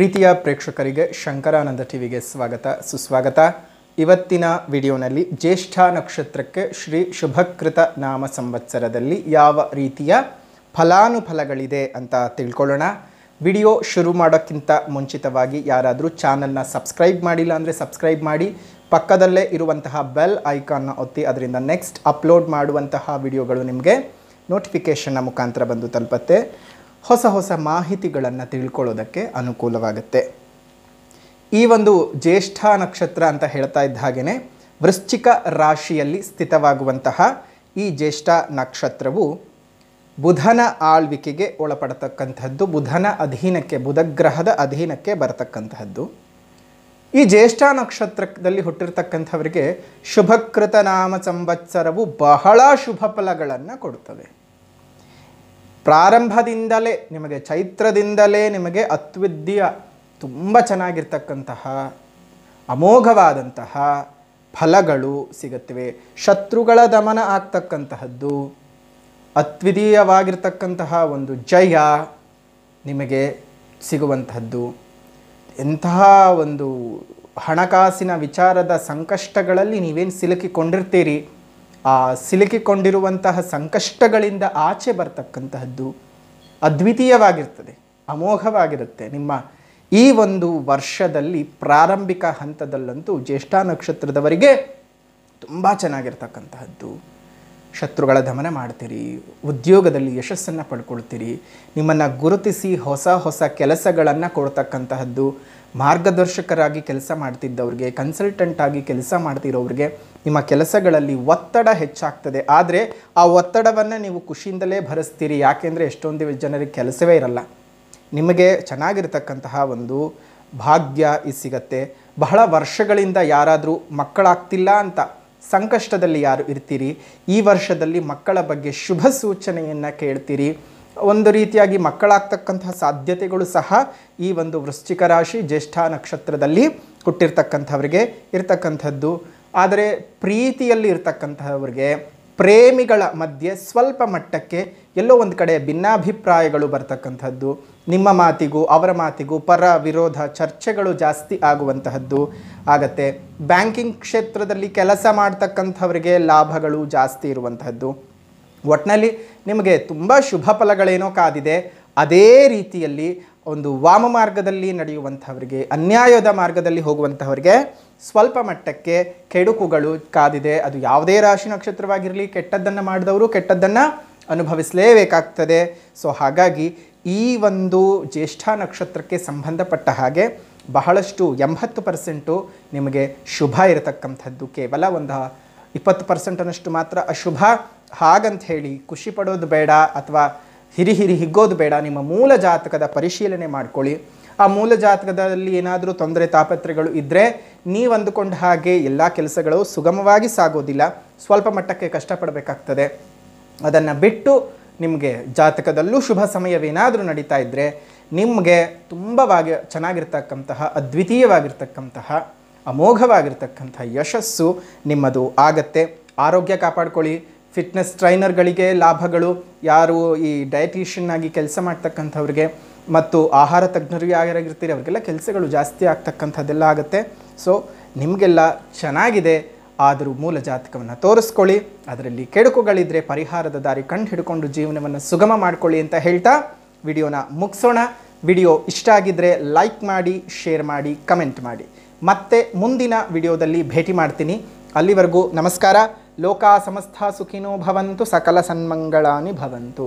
ಪ್ರೀತಿಯ ಪ್ರೇಕ್ಷಕರಿಗೆ ಶಂಕರಾನಂದ ಟಿವಿಗೆ ಸ್ವಾಗತ ಸುಸ್ವಾಗತ ಇವತ್ತಿನ ವಿಡಿಯೋನಲ್ಲಿ ಜ್ಯೇಷ್ಠ ನಕ್ಷತ್ರಕ್ಕೆ ಶ್ರೀ ಶುಭಕೃತ ನಾಮ ಸಂವತ್ಸರದಲ್ಲಿ ಯಾವ ರೀತಿಯ ಫಲಾನುಫಲಗಳಿದೆ ಅಂತ ತಿಳ್ಕೊಳ್ಳೋಣ ವಿಡಿಯೋ ಶುರು ಮಾಡೋಕ್ಕಿಂತ ಮುಂಚಿತವಾಗಿ ಯಾರಾದರೂ ಚಾನಲ್ನ ಸಬ್ಸ್ಕ್ರೈಬ್ ಮಾಡಿಲ್ಲ ಅಂದರೆ ಸಬ್ಸ್ಕ್ರೈಬ್ ಮಾಡಿ ಪಕ್ಕದಲ್ಲೇ ಇರುವಂತಹ ಬೆಲ್ ಐಕಾನ್ನ ಒತ್ತಿ ಅದರಿಂದ ನೆಕ್ಸ್ಟ್ ಅಪ್ಲೋಡ್ ಮಾಡುವಂತಹ ವಿಡಿಯೋಗಳು ನಿಮಗೆ ನೋಟಿಫಿಕೇಷನ್ನ ಮುಖಾಂತರ ಬಂದು ತಲುಪತ್ತೆ ಹೊಸ ಹೊಸ ಮಾಹಿತಿಗಳನ್ನು ತಿಳ್ಕೊಳ್ಳೋದಕ್ಕೆ ಅನುಕೂಲವಾಗುತ್ತೆ ಈ ಒಂದು ಜ್ಯೇಷ್ಠ ನಕ್ಷತ್ರ ಅಂತ ಹೇಳ್ತಾ ಇದ್ದ ಹಾಗೆಯೇ ವೃಶ್ಚಿಕ ರಾಶಿಯಲ್ಲಿ ಸ್ಥಿತವಾಗುವಂತಹ ಈ ಜ್ಯೇಷ್ಠ ನಕ್ಷತ್ರವು ಬುಧನ ಆಳ್ವಿಕೆಗೆ ಒಳಪಡತಕ್ಕಂಥದ್ದು ಬುಧನ ಅಧೀನಕ್ಕೆ ಬುಧಗ್ರಹದ ಅಧೀನಕ್ಕೆ ಬರತಕ್ಕಂತಹದ್ದು ಈ ಜ್ಯೇಷ್ಠ ನಕ್ಷತ್ರದಲ್ಲಿ ಹುಟ್ಟಿರ್ತಕ್ಕಂಥವರಿಗೆ ಶುಭಕೃತ ನಾಮ ಸಂವತ್ಸರವು ಬಹಳ ಶುಭ ಫಲಗಳನ್ನು ಕೊಡುತ್ತದೆ ಪ್ರಾರಂಭದಿಂದಲೇ ನಿಮಗೆ ಚೈತ್ರದಿಂದಲೇ ನಿಮಗೆ ಅತ್ವಿದ್ಯ ತುಂಬ ಚೆನ್ನಾಗಿರ್ತಕ್ಕಂತಹ ಅಮೋಘವಾದಂತಹ ಫಲಗಳು ಸಿಗುತ್ತವೆ ಶತ್ರುಗಳ ದಮನ ಆಗ್ತಕ್ಕಂತಹದ್ದು ಅತ್ವಿದೀಯವಾಗಿರ್ತಕ್ಕಂತಹ ಒಂದು ಜಯ ನಿಮಗೆ ಸಿಗುವಂತಹದ್ದು ಎಂತಹ ಒಂದು ಹಣಕಾಸಿನ ವಿಚಾರದ ಸಂಕಷ್ಟಗಳಲ್ಲಿ ನೀವೇನು ಸಿಲುಕಿಕೊಂಡಿರ್ತೀರಿ ಆ ಸಿಲುಕಿಕೊಂಡಿರುವಂತಹ ಸಂಕಷ್ಟಗಳಿಂದ ಆಚೆ ಬರ್ತಕ್ಕಂತಹದ್ದು ಅದ್ವಿತೀಯವಾಗಿರ್ತದೆ ಅಮೋಘವಾಗಿರುತ್ತೆ ನಿಮ್ಮ ಈ ಒಂದು ವರ್ಷದಲ್ಲಿ ಪ್ರಾರಂಭಿಕ ಹಂತದಲ್ಲಂತೂ ಜ್ಯೇಷ್ಠ ನಕ್ಷತ್ರದವರಿಗೆ ತುಂಬ ಚೆನ್ನಾಗಿರ್ತಕ್ಕಂತಹದ್ದು ಶತ್ರುಗಳ ದಮನ ಮಾಡ್ತೀರಿ ಉದ್ಯೋಗದಲ್ಲಿ ಯಶಸ್ಸನ್ನು ಪಡ್ಕೊಳ್ತೀರಿ ನಿಮ್ಮನ್ನು ಗುರುತಿಸಿ ಹೊಸ ಹೊಸ ಕೆಲಸಗಳನ್ನು ಕೊಡ್ತಕ್ಕಂತಹದ್ದು ಮಾರ್ಗದರ್ಶಕರಾಗಿ ಕೆಲಸ ಮಾಡ್ತಿದ್ದವ್ರಿಗೆ ಕನ್ಸಲ್ಟೆಂಟ್ ಆಗಿ ಕೆಲಸ ಮಾಡ್ತಿರೋರಿಗೆ ನಿಮ್ಮ ಕೆಲಸಗಳಲ್ಲಿ ಒತ್ತಡ ಹೆಚ್ಚಾಗ್ತದೆ ಆದರೆ ಆ ಒತ್ತಡವನ್ನು ನೀವು ಖುಷಿಯಿಂದಲೇ ಭರಿಸ್ತೀರಿ ಯಾಕೆಂದರೆ ಎಷ್ಟೊಂದು ಜನರಿಗೆ ಕೆಲಸವೇ ಇರಲ್ಲ ನಿಮಗೆ ಚೆನ್ನಾಗಿರ್ತಕ್ಕಂತಹ ಒಂದು ಭಾಗ್ಯ ಈ ಸಿಗತ್ತೆ ಬಹಳ ವರ್ಷಗಳಿಂದ ಯಾರಾದರೂ ಮಕ್ಕಳಾಗ್ತಿಲ್ಲ ಅಂತ ಸಂಕಷ್ಟದಲ್ಲಿ ಯಾರು ಇರ್ತೀರಿ ಈ ವರ್ಷದಲ್ಲಿ ಮಕ್ಕಳ ಬಗ್ಗೆ ಶುಭ ಸೂಚನೆಯನ್ನು ಕೇಳ್ತೀರಿ ಒಂದು ರೀತಿಯಾಗಿ ಮಕ್ಕಳಾಗ್ತಕ್ಕಂತಹ ಸಾಧ್ಯತೆಗಳು ಸಹ ಈ ಒಂದು ವೃಶ್ಚಿಕ ರಾಶಿ ಜ್ಯೇಷ್ಠ ನಕ್ಷತ್ರದಲ್ಲಿ ಹುಟ್ಟಿರ್ತಕ್ಕಂಥವ್ರಿಗೆ ಇರತಕ್ಕಂಥದ್ದು ಆದರೆ ಪ್ರೀತಿಯಲ್ಲಿ ಇರ್ತಕ್ಕಂಥವ್ರಿಗೆ ಪ್ರೇಮಿಗಳ ಮಧ್ಯೆ ಸ್ವಲ್ಪ ಮಟ್ಟಕ್ಕೆ ಎಲ್ಲೋ ಒಂದು ಕಡೆ ಭಿನ್ನಾಭಿಪ್ರಾಯಗಳು ಬರ್ತಕ್ಕಂಥದ್ದು ನಿಮ್ಮ ಮಾತಿಗೂ ಅವರ ಮಾತಿಗೂ ಪರ ವಿರೋಧ ಚರ್ಚೆಗಳು ಜಾಸ್ತಿ ಆಗುವಂತಹದ್ದು ಆಗತ್ತೆ ಬ್ಯಾಂಕಿಂಗ್ ಕ್ಷೇತ್ರದಲ್ಲಿ ಕೆಲಸ ಮಾಡ್ತಕ್ಕಂಥವ್ರಿಗೆ ಲಾಭಗಳು ಜಾಸ್ತಿ ಇರುವಂತಹದ್ದು ಒಟ್ಟಿನಲ್ಲಿ ನಿಮಗೆ ತುಂಬ ಶುಭ ಫಲಗಳೇನೋ ಕಾದಿದೆ ಅದೇ ರೀತಿಯಲ್ಲಿ ಒಂದು ವಾಮ ಮಾರ್ಗದಲ್ಲಿ ನಡೆಯುವಂಥವ್ರಿಗೆ ಅನ್ಯಾಯದ ಮಾರ್ಗದಲ್ಲಿ ಹೋಗುವಂಥವ್ರಿಗೆ ಸ್ವಲ್ಪ ಮಟ್ಟಕ್ಕೆ ಕೆಡುಕುಗಳು ಕಾದಿದೆ ಅದು ಯಾವುದೇ ರಾಶಿ ನಕ್ಷತ್ರವಾಗಿರಲಿ ಕೆಟ್ಟದ್ದನ್ನು ಮಾಡಿದವರು ಕೆಟ್ಟದ್ದನ್ನು ಅನುಭವಿಸಲೇಬೇಕಾಗ್ತದೆ ಸೊ ಹಾಗಾಗಿ ಈ ಒಂದು ಜ್ಯೇಷ್ಠ ನಕ್ಷತ್ರಕ್ಕೆ ಸಂಬಂಧಪಟ್ಟ ಹಾಗೆ ಬಹಳಷ್ಟು ಎಂಬತ್ತು ಪರ್ಸೆಂಟು ನಿಮಗೆ ಶುಭ ಇರತಕ್ಕಂಥದ್ದು ಕೇವಲ ಒಂದು ಇಪ್ಪತ್ತು ಪರ್ಸೆಂಟನ್ನಷ್ಟು ಮಾತ್ರ ಅಶುಭ ಹಾಗಂತ ಹೇಳಿ ಖುಷಿ ಪಡೋದು ಬೇಡ ಅಥವಾ ಹಿರಿ ಹಿರಿ ಹಿಗ್ಗೋದು ಬೇಡ ನಿಮ್ಮ ಮೂಲ ಜಾತಕದ ಪರಿಶೀಲನೆ ಮಾಡ್ಕೊಳ್ಳಿ ಆ ಮೂಲ ಜಾತಕದಲ್ಲಿ ಏನಾದರೂ ತೊಂದರೆ ತಾಪತ್ರೆಗಳು ಇದ್ದರೆ ನೀವು ಅಂದುಕೊಂಡ ಹಾಗೆ ಎಲ್ಲ ಕೆಲಸಗಳು ಸುಗಮವಾಗಿ ಸಾಗೋದಿಲ್ಲ ಸ್ವಲ್ಪ ಮಟ್ಟಕ್ಕೆ ಕಷ್ಟಪಡಬೇಕಾಗ್ತದೆ ಅದನ್ನು ಬಿಟ್ಟು ನಿಮಗೆ ಜಾತಕದಲ್ಲೂ ಶುಭ ಸಮಯವೇನಾದರೂ ನಡೀತಾ ಇದ್ದರೆ ನಿಮಗೆ ತುಂಬವಾಗಿ ಚೆನ್ನಾಗಿರ್ತಕ್ಕಂತಹ ಅದ್ವಿತೀಯವಾಗಿರ್ತಕ್ಕಂತಹ ಅಮೋಘವಾಗಿರ್ತಕ್ಕಂಥ ಯಶಸ್ಸು ನಿಮ್ಮದು ಆಗತ್ತೆ ಆರೋಗ್ಯ ಕಾಪಾಡ್ಕೊಳ್ಳಿ ಫಿಟ್ನೆಸ್ ಟ್ರೈನರ್ಗಳಿಗೆ ಲಾಭಗಳು ಯಾರು ಈ ಡಯಟಿಷಿಯನ್ ಆಗಿ ಕೆಲಸ ಮಾಡ್ತಕ್ಕಂಥವ್ರಿಗೆ ಮತ್ತು ಆಹಾರ ತಜ್ಞರು ಯಾರಾಗಿರ್ತೀರಿ ಅವರಿಗೆಲ್ಲ ಕೆಲಸಗಳು ಜಾಸ್ತಿ ಆಗ್ತಕ್ಕಂಥದ್ದೆಲ್ಲ ಆಗುತ್ತೆ ಸೊ ನಿಮಗೆಲ್ಲ ಚೆನ್ನಾಗಿದೆ ಆದರೂ ಮೂಲ ಜಾತಕವನ್ನು ತೋರಿಸ್ಕೊಳ್ಳಿ ಅದರಲ್ಲಿ ಕೆಡುಕುಗಳಿದ್ರೆ ಪರಿಹಾರದ ದಾರಿ ಕಂಡು ಹಿಡ್ಕೊಂಡು ಜೀವನವನ್ನು ಸುಗಮ ಮಾಡಿಕೊಳ್ಳಿ ಅಂತ ಹೇಳ್ತಾ ವಿಡಿಯೋನ ಮುಗಿಸೋಣ ವಿಡಿಯೋ ಇಷ್ಟ ಆಗಿದ್ದರೆ ಲೈಕ್ ಮಾಡಿ ಶೇರ್ ಮಾಡಿ ಕಮೆಂಟ್ ಮಾಡಿ ಮತ್ತೆ ಮುಂದಿನ ವಿಡಿಯೋದಲ್ಲಿ ಭೇಟಿ ಮಾಡ್ತೀನಿ ಅಲ್ಲಿವರೆಗೂ ನಮಸ್ಕಾರ लोका समस्ता सुखिनो भवन्तु सकल सन्मङ्गलानि भवन्तु